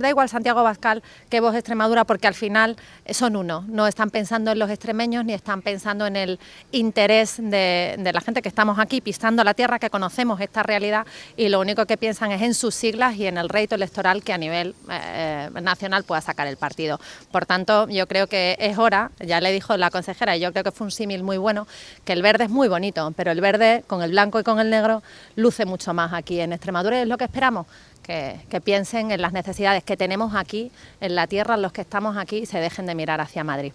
da igual Santiago Bascal que vos Extremadura, porque al final eh, son uno, no están pensando en los extremeños ni están pensando en el interés de, la gente que estamos aquí pisando la tierra, que conocemos esta realidad y lo único que piensan es en sus siglas y en el reto electoral que a nivel eh, eh, nacional pueda sacar el partido. Por tanto, yo creo que es hora, ya le dijo la consejera, y yo creo que fue un símil muy bueno, que el verde es muy bonito, pero el verde con el blanco y con el negro luce mucho más aquí en Extremadura y es lo que esperamos que, piensen en las necesidades que tenemos aquí, en la tierra, los que estamos aquí, y se dejen de mirar hacia Madrid.